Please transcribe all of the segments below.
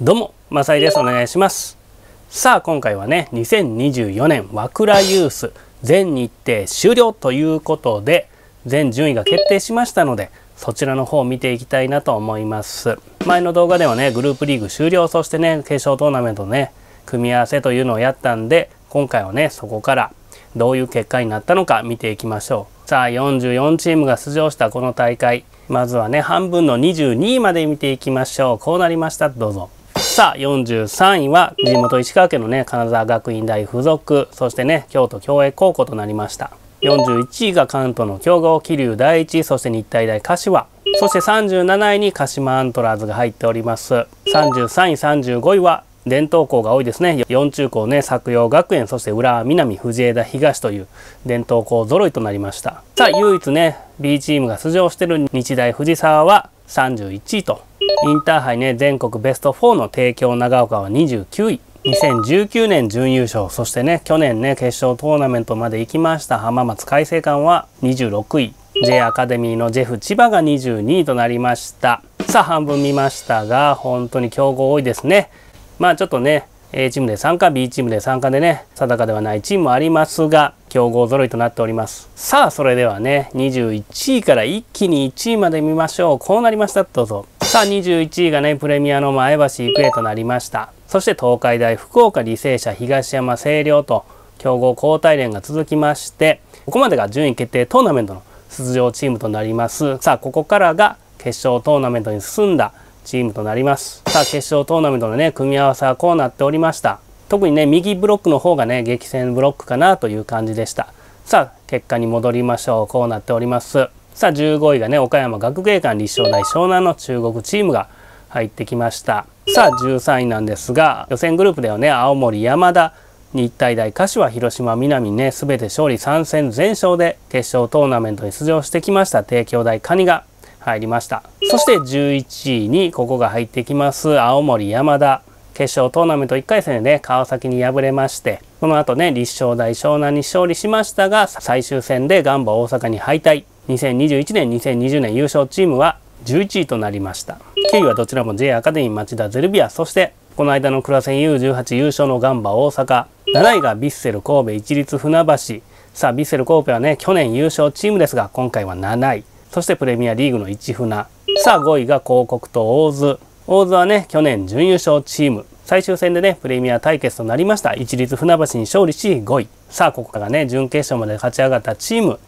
どうも、マサイです。お願いします。さあ、今回はね、2024年和倉ユース全日程終了ということで、全順位が決定しましたので、そちらの方を見ていきたいなと思います。前の動画ではね、グループリーグ終了、そしてね、決勝トーナメントね、組み合わせというのをやったんで、今回はね、そこからどういう結果になったのか見ていきましょう。さあ、44チームが出場したこの大会、まずはね、半分の22位まで見ていきましょう。こうなりました。どうぞ。さあ、43位は地元石川県のね、金沢学院大附属、そしてね、京都共栄高校となりました。41位が関東の強豪桐生第一、そして日体大柏。そして37位に鹿島アントラーズが入っております。33位、35位は伝統校が多いですね。4中高ね、作陽学園、そして浦和南、藤枝東という伝統校ぞろいとなりました。さあ、唯一ね、B チームが出場している日大藤沢は31位とインターハイね全国ベスト4の帝京長岡は29位2019年準優勝そしてね去年ね決勝トーナメントまで行きました浜松開誠館は26位 J アカデミーのジェフ千葉が22位となりましたさあ半分見ましたが本当に強豪多いですねまあちょっとね A チームで参加 B チームで参加でね定かではないチームもありますが競合揃いとなっておりますさあそれではね21位から一気に1位まで見ましょうこうなりましたどうぞさあ21位がねプレミアの前橋育英となりましたそして東海大福岡履正社東山星稜と強豪交代連が続きましてここまでが順位決定トーナメントの出場チームとなりますさあここからが決勝トーナメントに進んだチームとなりますさあ決勝トーナメントのね組み合わせはこうなっておりました特にね右ブロックの方がね激戦ブロックかなという感じでしたさあ結果に戻りましょうこうなっておりますさあ15位がね岡山学芸館立正大湘南の中国チームが入ってきましたさあ13位なんですが予選グループではね青森山田日体大柏広島南ね全て勝利3戦全勝で決勝トーナメントに出場してきました帝京大カニが入りましたそして11位にここが入ってきます青森山田決勝トーナメント1回戦で、ね、川崎に敗れまして、その後ね、立正大湘南に勝利しましたが、最終戦でガンバ大阪に敗退。2021年、2020年優勝チームは11位となりました。9位はどちらも J アカデミー町田ゼルビア、そしてこの間のクラセン U18 優勝のガンバ大阪、7位がヴィッセル神戸一律船橋。さあ、ヴィッセル神戸はね、去年優勝チームですが、今回は7位。そしてプレミアリーグの市船。さあ、5位が広告と大津。大津はね、去年準優勝チーム、最終戦でね、プレミア対決となりました。一律船橋に勝利し5位。さあ、ここからね、準決勝まで勝ち上がったチーム、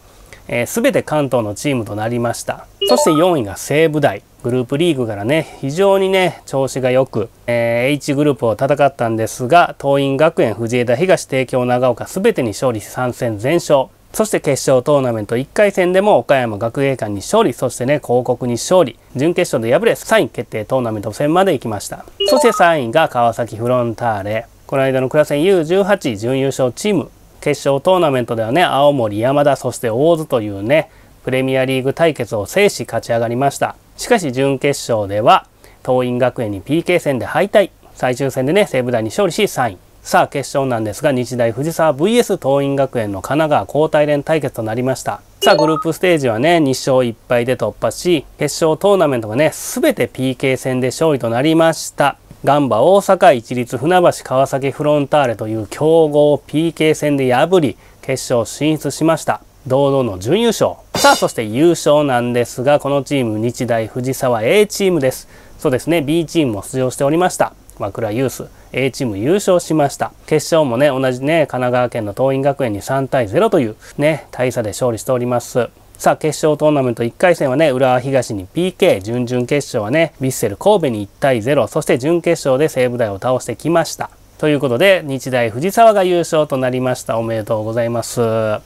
えー、全て関東のチームとなりました。そして4位が西武大。グループリーグからね、非常にね、調子が良く、えー、H グループを戦ったんですが、桐蔭学園、藤枝東、帝京、長岡、全てに勝利し3戦全勝。そして決勝トーナメント1回戦でも岡山学芸館に勝利、そしてね、広告に勝利、準決勝で敗れ、3位決定トーナメント戦まで行きました。そして3位が川崎フロンターレ。この間のクラセン U18 準優勝チーム。決勝トーナメントではね、青森山田、そして大津というね、プレミアリーグ対決を制し勝ち上がりました。しかし準決勝では、桐蔭学園に PK 戦で敗退。最終戦でね、西武大に勝利し3位。さあ決勝なんですが日大藤沢 VS 桐蔭学園の神奈川交代連対決となりましたさあグループステージはね2勝1敗で突破し決勝トーナメントがね全て PK 戦で勝利となりましたガンバ大阪一律船橋川崎フロンターレという強豪を PK 戦で破り決勝進出しました堂々の準優勝さあそして優勝なんですがこのチーム日大藤沢 A チームですそうですね B チームも出場しておりました枕ユース A チーム優勝しました決勝もね同じね神奈川県の桐蔭学園に3対0というね大差で勝利しておりますさあ決勝トーナメント1回戦はね浦和東に PK 準々決勝はねヴィッセル神戸に1対0そして準決勝で西武大を倒してきましたということで、日大藤沢が優勝となりました。おめでとうございます。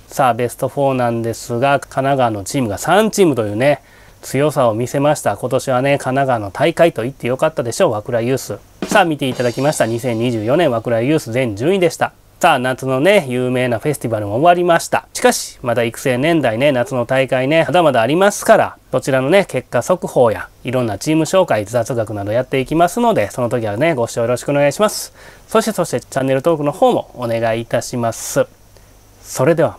さあ、ベスト4なんですが、神奈川のチームが3チームというね、強さを見せました。今年はね、神奈川の大会と言ってよかったでしょう、和倉ユース。さあ見ていただきました2024年和倉ユース全順位でした。さあ夏のね有名なフェスティバルも終わりましたしかしまだ育成年代ね夏の大会ねまだまだありますからそちらのね結果速報やいろんなチーム紹介雑学などやっていきますのでその時はねご視聴よろしくお願いしますそしてそしてチャンネル登録の方もお願いいたしますそれでは